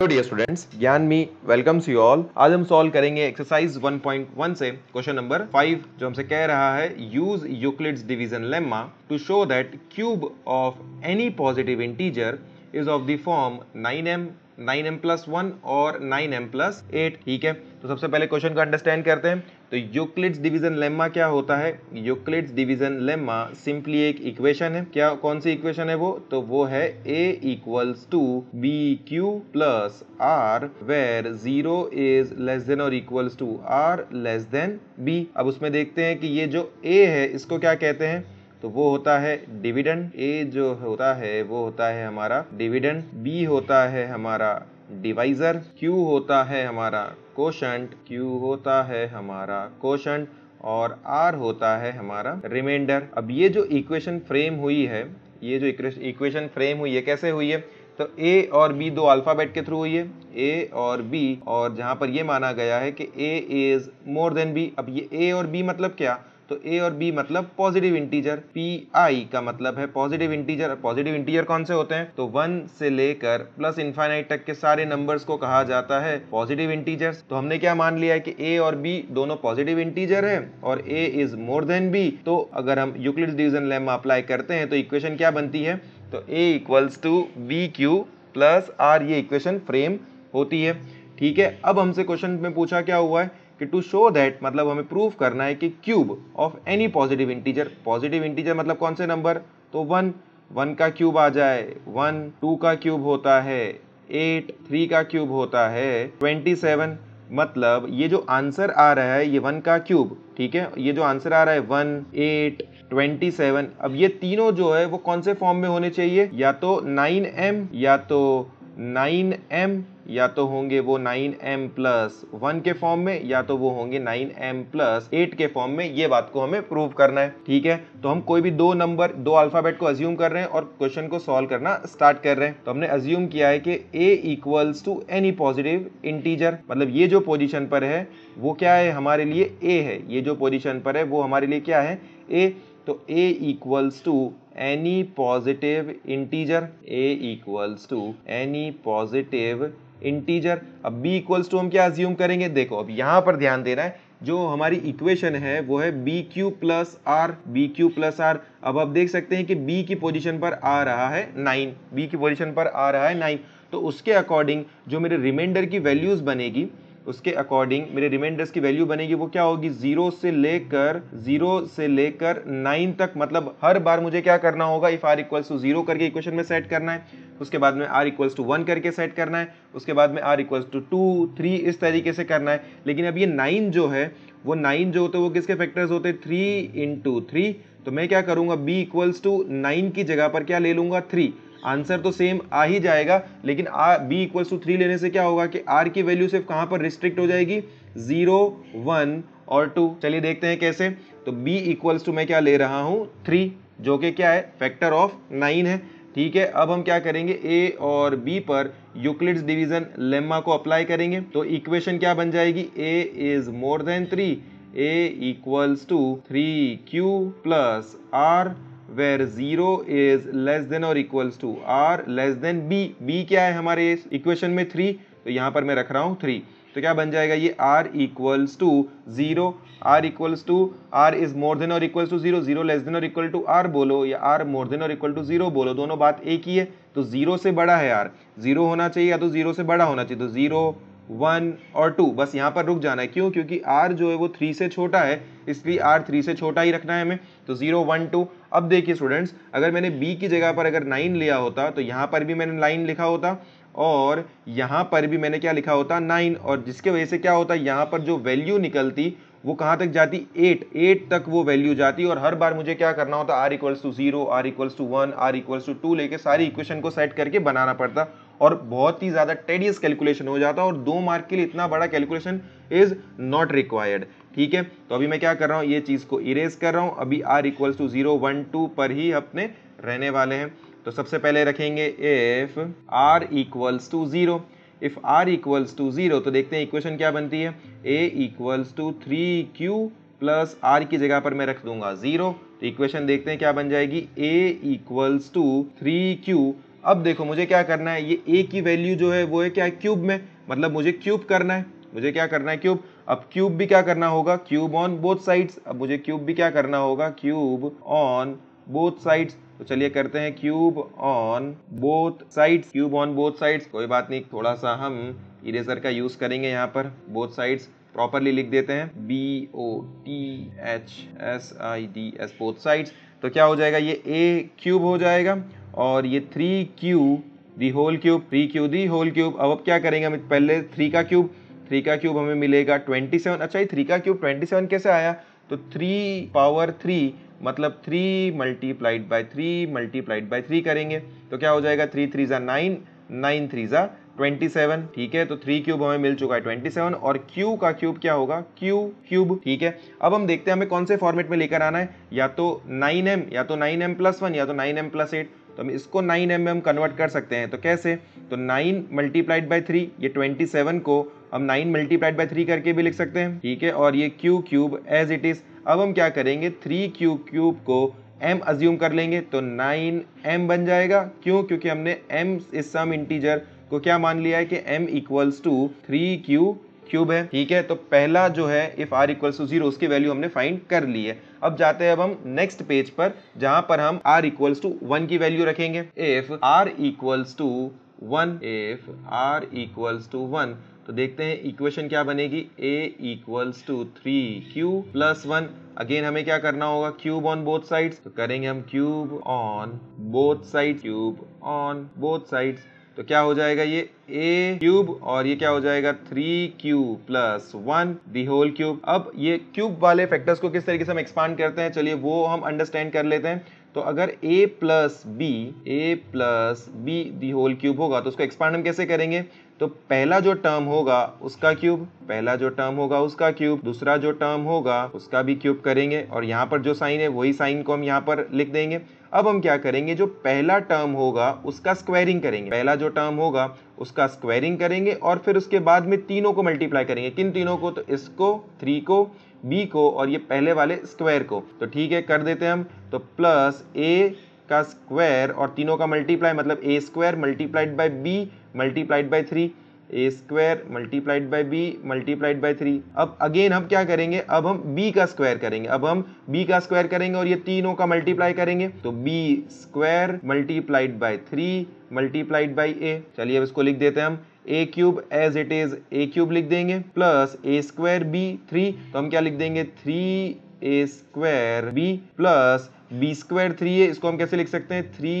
hello dear students ज्ञान मी welcomes you all आज हम सॉल्व करेंगे एक्सरसाइज 1.1 से क्वेश्चन नंबर 5 जो हमसे कह रहा है use Euclid's division lemma to show that cube of any positive integer is of the form 9m 9m plus one और 9m प्लस एट ठीक है तो सबसे पहले क्वेश्चन को अंडरस्टैंड करते हैं तो यूक्लिड्स डिवीजन लेम्मा क्या होता है यूक्लिड्स डिवीजन लेम्मा सिंपली एक इक्वेशन है क्या कौन सी इक्वेशन है वो तो वो है a equals to b q plus r where zero is less than और equals to r less than b अब उसमें देखते हैं कि ये जो a है इसको क्या कहते हैं तो वो होता है डिविडेंड ए जो होता है वो होता है हमारा डिविडेंड बी होता है हमारा डिवाइजर क्यू होता है हमारा कोशंट क्यू होता है हमारा कोशंट और आर होता है हमारा रिमाइंडर अब ये जो इक्वेशन फ्रेम हुई है ये जो इक्वेशन फ्रेम हुई है कैसे हुई है तो ए और बी दो अल्फ़ाबेट के थ्रू हुई है ए और बी और जहां पर ये माना गया है कि a is more than b अब ये ए और बी मतलब क्या तो ए और बी मतलब पॉजिटिव इंटीजर पी आई का मतलब है पॉजिटिव इंटीजर पॉजिटिव इंटीजर कौन से होते हैं तो वन से लेकर प्लस इन्फाइनाइट तक के सारे नंबर्स को कहा जाता है पॉजिटिव इंटीजर्स तो हमने क्या मान लिया है कि ए और बी दोनों पॉजिटिव इंटीजर है और a is more than b तो अगर हम यूक्लिड डिवीजन लेमा अप्लाई करते हैं तो इक्वेशन क्या बनती है तो a equals to b q plus r ये इक्वेशन फ्रेम होती है ठीक है अब हमसे क्वेश्चन में पूछा क्या हुआ है कि टू शो दैट मतलब हमें प्रूफ करना है कि cube of any positive integer positive integer मतलब कौन से नंबर तो वन वन का क्यूब आ जाए वन टू का क्यूब होता है एट थ्री का क्यूब होता है ट्वेंटी सेवन मतलब ये जो आंसर आ रहा है ये वन का क्यूब ठीक है ये जो आंसर आ रहा है वन एट ट्वेंटी सेवन अब ये तीनों जो है वो कौन से फॉर्म में होने चाहिए या तो नाइन एम या तो नाइन एम या तो होंगे वो नाइन एम प्लस वन के फॉर्म में या तो वो होंगे नाइन एम प्लस एट के फॉर्म में ये बात को हमें प्रूव करना है ठीक है तो हम कोई भी दो नंबर दो अल्फाबेट को अज्यूम कर रहे हैं और क्वेश्चन को सॉल्व करना स्टार्ट कर रहे हैं तो हमने अज्यूम किया है कि a equals to any positive integer मतलब ये जो पोजिशन पर है वो क्या है हमारे लिए ए है ये जो पोजिशन पर है वो हमारे लिए क्या है ए तो a equals to any positive integer a equals to any positive integer अब बी इक्वल्स टू हम क्या अज्यूम करेंगे देखो अब यहाँ पर ध्यान दे रहा है जो हमारी इक्वेशन है वो है b q plus r b q plus r अब आप देख सकते हैं कि बी की पोजीशन पर आ रहा है नाइन बी की पोजीशन पर आ रहा है नाइन तो उसके अकॉर्डिंग जो मेरे रिमाइंडर की वैल्यूज बनेगी उसके अकॉर्डिंग मेरे रिमाइंडर्स की वैल्यू बनेगी वो क्या होगी जीरो से लेकर जीरो से लेकर नाइन तक मतलब हर बार मुझे क्या करना होगा if r equals to zero करके इक्वेशन में सेट करना है उसके बाद में आर इक्वल्स टू वन करके सेट करना है उसके बाद में r equals to two three इस तरीके से करना है लेकिन अब ये नाइन जो है वो नाइन जो होते हैं वो किसके फैक्टर्स होते हैं थ्री इंटू थ्री तो मैं क्या करूँगा बी इक्वल्स टू नाइन की जगह पर क्या ले लूँगा थ्री आंसर तो सेम आ ही जाएगा लेकिन आ बी इक्वल्स टू थ्री लेने से क्या होगा कि आर की वैल्यू सिर्फ कहाँ पर रिस्ट्रिक्ट हो जाएगी जीरो वन और टू चलिए देखते हैं कैसे तो बी इक्वल्स टू मैं क्या ले रहा हूँ थ्री जो कि क्या है फैक्टर ऑफ नाइन है ठीक है अब हम क्या करेंगे ए और बी पर यूक्लिड्स डिवीजन लेम्मा को अप्लाई करेंगे तो इक्वेशन क्या बन जाएगी a is more than three a equals to three q plus r where zero is less than और equals to r less than b b क्या है हमारे इक्वेशन में थ्री तो यहाँ पर मैं रख रहा हूँ थ्री तो क्या बन जाएगा ये r equals to zero r equals to r is more than और equals to zero zero less than और इक्वल टू आर बोलो या आर मोर देन और इक्वल टू जीरो बोलो दोनों बात एक ही है तो जीरो से बड़ा है आर जीरो होना चाहिए या तो जीरो से बड़ा होना चाहिए तो जीरो वन और टू बस यहाँ पर रुक जाना है क्यों क्योंकि आर जो है वो थ्री से छोटा है इसलिए आर थ्री से छोटा ही रखना है हमें तो ज़ीरो वन टू अब देखिए स्टूडेंट्स अगर मैंने बी की जगह पर अगर नाइन लिया होता तो यहाँ पर भी मैंने नाइन लिखा होता और यहाँ पर भी मैंने क्या लिखा होता नाइन और जिसके वजह से क्या होता यहाँ पर जो वैल्यू निकलती वो कहाँ तक जाती एट एट तक वो वैल्यू जाती और हर बार मुझे क्या करना होता r equals to zero r equals to one r equals to two लेके सारी इक्वेशन को सेट करके बनाना पड़ता और बहुत ही ज़्यादा टेडियस कैलकुलेशन हो जाता है और दो मार्क के लिए इतना बड़ा कैलकुलेशन इज नॉट रिक्वायर्ड ठीक है तो अभी मैं क्या कर रहा हूँ ये चीज़ को इरेज कर रहा हूँ अभी r equals to zero one two पर ही अपने रहने वाले हैं तो सबसे पहले रखेंगे if r equals to zero if r equals to zero तो देखते हैं इक्वेशन क्या बनती है a equals to three q plus r की जगह पर मैं रख दूंगा जीरो तो इक्वेशन देखते हैं क्या बन जाएगी a equals to three q अब देखो मुझे क्या करना है ये ए की वैल्यू जो है वो है क्या क्यूब में मतलब मुझे क्यूब करना है मुझे क्या करना है क्यूब अब क्यूब भी क्या करना होगा क्यूब ऑन बोथ साइड्स अब मुझे क्यूब भी क्या करना होगा क्यूब ऑन बोथ साइड्स तो चलिए करते हैं cube on both sides cube on both sides कोई बात नहीं थोड़ा सा हम इरेजर का यूज करेंगे यहाँ पर बोथ साइड्स प्रॉपरली लिख देते हैं B O T H S I D S both sides तो क्या हो जाएगा ये ए क्यूब हो जाएगा और ये three cube the whole cube three cube the whole cube अब अब क्या करेंगे हम पहले थ्री का क्यूब थ्री का क्यूब हमें मिलेगा ट्वेंटी सेवन अच्छा ये थ्री का क्यूब ट्वेंटी सेवन कैसे आया तो थ्री पावर थ्री मतलब three multiplied by three multiplied by three करेंगे तो क्या हो जाएगा थ्री थ्री ज़ा नाइन नाइन थ्री ज़ा ट्वेंटी सेवन ठीक है तो थ्री क्यूब हमें मिल चुका है ट्वेंटी सेवन और क्यू का क्यूब क्या होगा क्यू क्यूब ठीक है अब हम देखते हैं हमें कौन से फॉर्मेट में लेकर आना है या तो नाइन एम या तो नाइन एम प्लस वन या तो नाइन एम प्लस एट तो हम इसको 9 एम कन्वर्ट कर सकते हैं तो कैसे तो 9 मल्टीप्लाइड बाई थ्री ये 27 को हम 9 मल्टीप्लाइड बाई थ्री करके भी लिख सकते हैं ठीक है और ये q cube as it is अब हम क्या करेंगे थ्री क्यू क्यूब को एम अज्यूम कर लेंगे तो नाइन एम बन जाएगा क्यों क्योंकि हमने एम इस सम इंटीजर को क्या मान लिया है कि m equals to three q cube है ठीक है तो पहला जो है if r equal to zero उसकी वैल्यू हमने फाइंड कर ली है अब जाते हैं अब हम नेक्स्ट पेज पर जहां पर हम आर इक्वल्स टू वन की वैल्यू रखेंगे if r equals to one if r equals to one तो देखते हैं इक्वेशन क्या बनेगी a equals to three q plus one again हमें क्या करना होगा क्यूब ऑन बोथ साइड्स तो करेंगे हम cube on both side cube on both sides तो क्या हो जाएगा ये ए क्यूब और ये क्या हो जाएगा three cube plus one the whole cube अब ये क्यूब वाले फैक्टर्स को किस तरीके से हम एक्सपांड करते हैं चलिए वो हम अंडरस्टैंड कर लेते हैं तो अगर a plus b a plus b the whole cube होगा तो उसको एक्सपांड हम कैसे करेंगे तो पहला जो टर्म होगा उसका क्यूब पहला जो टर्म होगा उसका क्यूब दूसरा जो टर्म होगा उसका भी क्यूब करेंगे और यहाँ पर जो साइन है वही साइन को हम यहाँ पर लिख देंगे अब हम क्या करेंगे जो पहला टर्म होगा उसका स्क्वायरिंग करेंगे पहला जो टर्म होगा उसका स्क्वायरिंग करेंगे और फिर उसके बाद में तीनों को मल्टीप्लाई करेंगे किन तीनों को तो इसको थ्री को बी को और ये पहले वाले स्क्वायर को तो ठीक है कर देते हैं हम तो प्लस ए का स्क्वायर और तीनों का मल्टीप्लाई मतलब a square multiplied by b multiplied by three a square multiplied by b multiplied by three अब अगेन हम क्या करेंगे अब हम बी का स्क्वायर करेंगे अब हम बी का स्क्वायर करेंगे और ये तीनों का मल्टीप्लाई करेंगे तो b square multiplied by three multiplied by a चलिए अब इसको लिख देते हैं हम a cube as it is a cube लिख देंगे plus a square b three तो हम क्या लिख देंगे three a square b plus b square three a इसको हम कैसे लिख सकते हैं थ्री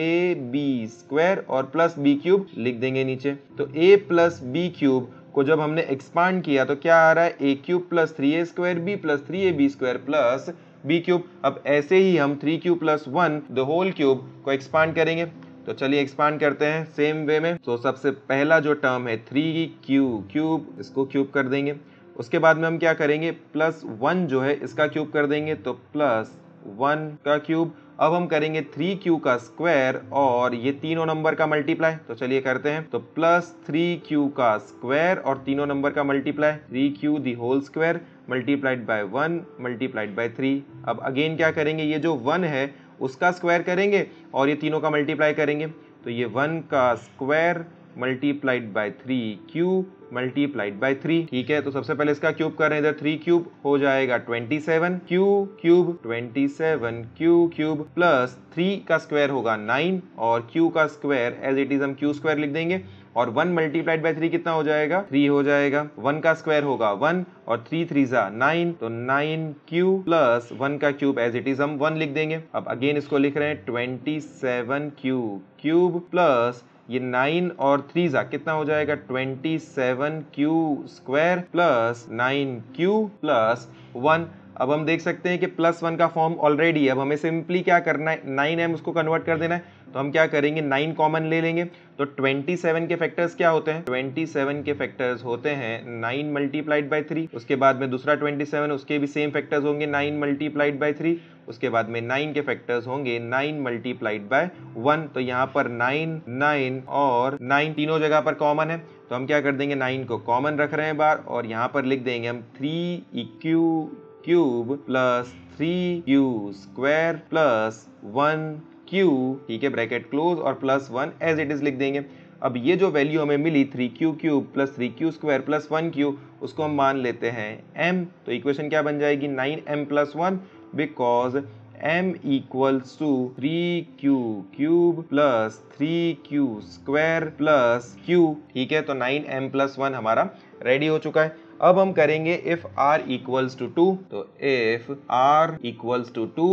ए बी स्क्वायर और प्लस बी क्यूब लिख देंगे नीचे तो ए प्लस बी क्यूब को जब हमने एक्सपांड किया तो क्या आ रहा है a cube plus three a square b plus three a b square plus b cube अब ऐसे ही हम three cube plus one the whole cube को एक्सपांड करेंगे तो चलिए एक्सपांड करते हैं सेम वे में तो सबसे पहला जो टर्म है थ्री क्यू क्यूब इसको क्यूब कर देंगे उसके बाद में हम क्या करेंगे प्लस वन जो है इसका क्यूब कर देंगे तो प्लस वन का क्यूब अब हम करेंगे थ्री क्यू का स्क्वायर और ये तीनों नंबर का मल्टीप्लाई तो चलिए करते हैं तो प्लस थ्री क्यू का स्क्वायर और तीनों नंबर का multiply three q the whole square multiplied by one multiplied by three अब अगेन क्या करेंगे ये जो वन है उसका स्क्वायर करेंगे और ये तीनों का मल्टीप्लाई करेंगे तो ये वन का square multiplied by three q multiplied by three ठीक है तो सबसे पहले इसका क्यूब कर रहे हैं इधर थ्री क्यूब हो जाएगा twenty seven q cube twenty seven q cube plus three का स्क्वायर होगा नाइन और क्यू का स्क्वायर एज इट इज हम क्यू स्क्वायर लिख देंगे और वन मल्टीप्लाइड बाई थ्री कितना हो जाएगा थ्री हो जाएगा वन का स्क्वायर होगा वन और थ्री थ्री जा नाइन तो नाइन क्यू प्लस वन का क्यूब एज इट इज हम वन लिख देंगे अब अगेन इसको लिख रहे हैं twenty seven q cube plus ये नाइन और थ्री जा कितना हो जाएगा twenty seven q square plus nine q plus one अब हम देख सकते हैं कि प्लस वन का फॉर्म ऑलरेडी है अब हमें सिंपली क्या करना है नाइन एम उसको कन्वर्ट कर देना है तो हम क्या करेंगे नाइन कॉमन ले लेंगे तो ट्वेंटी सेवन के फैक्टर्स क्या होते हैं ट्वेंटी सेवन के फैक्टर्स होते हैं नाइन मल्टीप्लाइड बाई थ्री उसके बाद में दूसरा ट्वेंटी सेवन उसके भी सेम फैक्टर्स होंगे नाइन मल्टीप्लाइड बाई थ्री उसके बाद में नाइन के फैक्टर्स होंगे नाइन मल्टीप्लाइड बाय वन तो यहाँ पर नाइन नाइन और नाइन तीनों जगह पर कॉमन है तो हम क्या कर देंगे नाइन को कॉमन रख रहे हैं बार और यहाँ पर लिख देंगे हम three q cube plus three q square plus one q ठीक है ब्रैकेट क्लोज और plus one as it is लिख देंगे अब ये जो वैल्यू हमें मिली three q cube plus three q square plus one q उसको हम मान लेते हैं m तो इक्वेशन क्या बन जाएगी nine m plus one because m equals to three q cube plus three q square plus q ठीक है तो नाइन एम प्लस वन हमारा रेडी हो चुका है अब हम करेंगे if r equals to two तो if r equals to two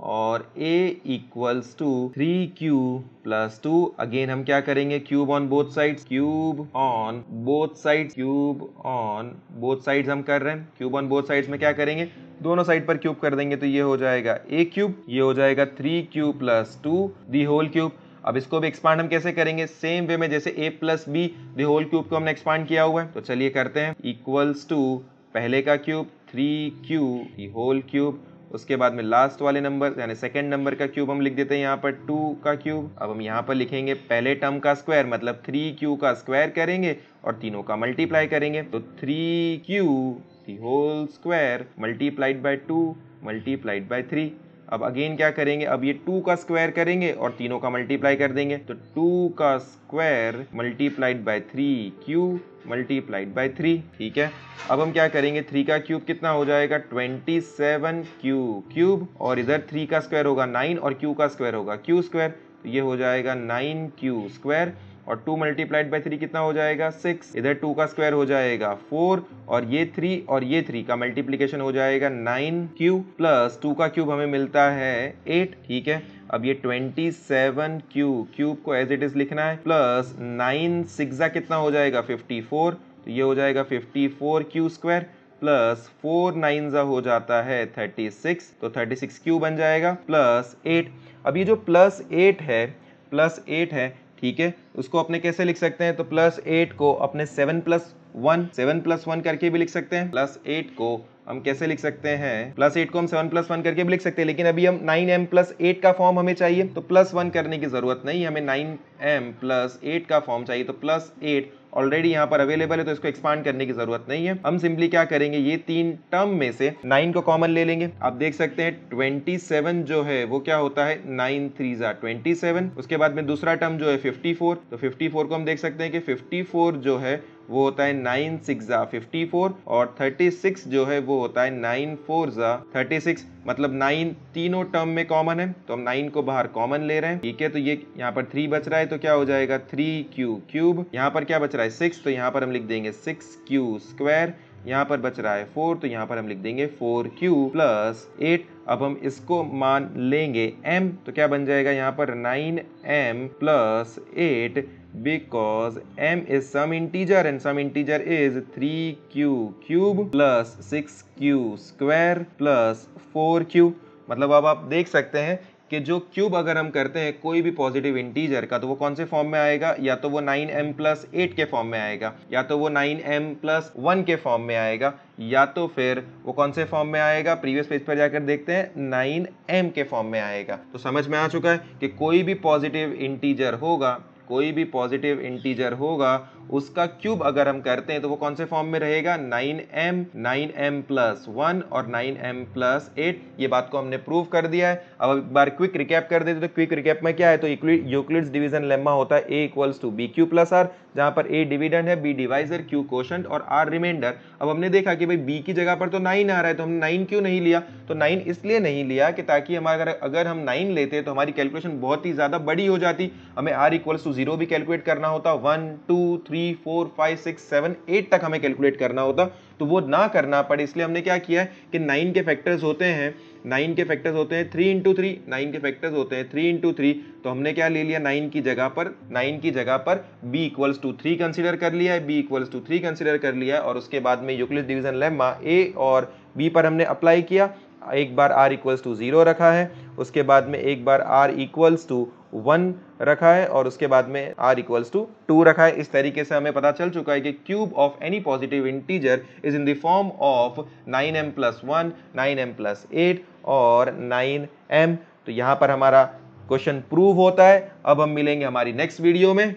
और a equals to three q plus two again हम क्या करेंगे cube on both side cube on both side cube on both side हम कर रहे हैं क्यूब ऑन बोथ साइड में क्या करेंगे दोनों साइड पर क्यूब कर देंगे तो ये हो जाएगा ए क्यूब ये हो जाएगा three q plus two the whole cube अब इसको भी एक्सपांड हम कैसे करेंगे सेम वे में जैसे a plus b the whole cube को हमने एक्सपांड किया हुआ है तो चलिए करते हैं इक्वल्स टू पहले का cube three q the whole cube उसके बाद में लास्ट वाले नंबर यानी सेकेंड नंबर का क्यूब हम लिख देते हैं यहाँ पर टू का क्यूब अब हम यहाँ पर लिखेंगे पहले टर्म का स्क्वायर मतलब थ्री क्यू का स्क्वायर करेंगे और तीनों का मल्टीप्लाई करेंगे तो three q the whole square multiplied by two multiplied by three अब अगेन क्या करेंगे अब ये टू का स्क्वायर करेंगे और तीनों का मल्टीप्लाई कर देंगे तो टू का square multiplied by three q multiplied by three ठीक है अब हम क्या करेंगे थ्री का क्यूब कितना हो जाएगा ट्वेंटी सेवन क्यू क्यूब और इधर थ्री का स्क्वायर होगा नाइन और क्यू का स्क्वायर होगा क्यू स्क्वायर तो ये हो जाएगा नाइन क्यू स्क्वायर और टू मल्टीप्लाइड बाई थ्री कितना हो जाएगा सिक्स इधर टू का स्क्वायर हो जाएगा फोर और ये थ्री और ये थ्री का मल्टीप्लीकेशन हो जाएगा नाइन क्यूब प्लस टू का क्यूब हमें मिलता है एट ठीक है अब ये ट्वेंटी सेवन क्यूब क्यूब को एज इट इज लिखना है प्लस नाइन सिक्सा कितना हो जाएगा फोर तो ये हो जाएगा fifty four q square plus four nine हो जाता है थर्टी सिक्स तो थर्टी सिक्स क्यू बन जाएगा प्लस एट अब ये जो प्लस एट है प्लस एट है ठीक है उसको अपने कैसे लिख सकते हैं तो प्लस एट को अपने seven plus one seven plus one करके भी लिख सकते हैं प्लस एट को हम कैसे लिख सकते हैं प्लस एट को हम सेवन प्लस वन करके भी लिख सकते हैं लेकिन अभी हम नाइन एम प्लस एट का फॉर्म हमें चाहिए तो प्लस वन करने की जरूरत नहीं हमें नाइन एम प्लस एट का फॉर्म चाहिए तो प्लस एट ऑलरेडी यहाँ पर अवेलेबल है तो इसको एक्सपांड करने की जरूरत नहीं है हम सिंपली क्या करेंगे ये तीन टर्म में से नाइन को कॉमन ले लेंगे आप देख सकते हैं ट्वेंटी सेवन जो है वो क्या होता है नाइन थ्री जा ट्वेंटी सेवन उसके बाद में दूसरा टर्म जो है फिफ्टी फोर तो फिफ्टी फोर को हम देख सकते हैं कि फिफ्टी फोर जो है वो होता है नाइन सिक्स ज़ा फिफ्टी फोर और थर्टी सिक्स जो है वो होता है नाइन फोर ज़ा थर्टी सिक्स मतलब नाइन तीनों टर्म में कॉमन है तो हम नाइन को बाहर कॉमन ले रहे हैं ठीक है तो ये यहाँ पर थ्री बच रहा है तो क्या हो जाएगा थ्री क्यू क्यूब यहाँ पर क्या बच रहा है सिक्स तो यहाँ पर हम लिख देंगे सिक्स क्यू स्क्वायर यहाँ पर बच रहा है फोर तो यहाँ पर हम लिख देंगे फोर क्यू प्लस एट अब हम इसको मान लेंगे m तो क्या बन जाएगा यहाँ पर nine m plus eight because m is some integer and some integer is 3q cube plus 6q square plus 4q मतलब अब आप देख सकते हैं कि जो क्यूब अगर हम करते हैं कोई भी पॉजिटिव इंटीजर का तो वो कौन से फॉर्म में आएगा या तो वो 9m एम प्लस एट के फॉर्म में आएगा या तो वो 9m एम प्लस वन के फॉर्म में आएगा या तो फिर वो कौन से फॉर्म में आएगा प्रीवियस पेज पर जाकर देखते हैं 9m के फॉर्म में आएगा तो समझ में आ चुका है कि कोई भी पॉजिटिव इंटीजर होगा कोई भी पॉजिटिव इंटीजर होगा उसका क्यूब अगर हम करते हैं तो वो कौन से फॉर्म में रहेगा 9m 9m nine m plus one और नाइन एम प्लस एट ये बात को हमने प्रूव कर दिया है अब एक बार क्विक रिकैप कर देते तो क्विक रिकैप में क्या है तो यूक्लिड्स डिवीजन लेम्मा होता है a equals to b q plus r जहाँ पर ए डिविडेंड है बी डिवाइजर क्यू क्वेश्चन और आर रिमाइंडर अब हमने देखा कि भाई बी की जगह पर तो नाइन आ रहा है तो हमने नाइन क्यों नहीं लिया तो नाइन इसलिए नहीं लिया कि ताकि हमारा अगर हम नाइन लेते तो हमारी कैलकुलेशन बहुत ही ज़्यादा बड़ी हो जाती हमें आर इक्वल्स टू जीरो भी कैलकुलेट करना होता one two three three four five six seven eight तक हमें कैलकुलेट करना होता तो वो ना करना पड़े इसलिए हमने क्या किया है कि नाइन के फैक्टर्स होते हैं नाइन के फैक्टर्स होते हैं थ्री इंटू थ्री नाइन के फैक्टर्स होते हैं थ्री इंटू थ्री तो हमने क्या ले लिया नाइन की जगह पर नाइन की जगह पर b equals to three consider कर लिया है b equals to three consider कर लिया है और उसके बाद में यूक्लिस डिवीजन लेमा ए और बी पर हमने अप्लाई किया एक बार आर इक्वल्स टू ज़ीरो रखा है उसके बाद में एक बार आर इक्वल्स टू वन रखा है और उसके बाद में आर इक्वल्स टू टू रखा है इस तरीके से हमें पता चल चुका है कि cube of any positive integer is in the form of nine m plus one nine m plus eight और नाइन एम तो यहाँ पर हमारा क्वेश्चन प्रूव होता है अब हम मिलेंगे हमारी नेक्स्ट वीडियो में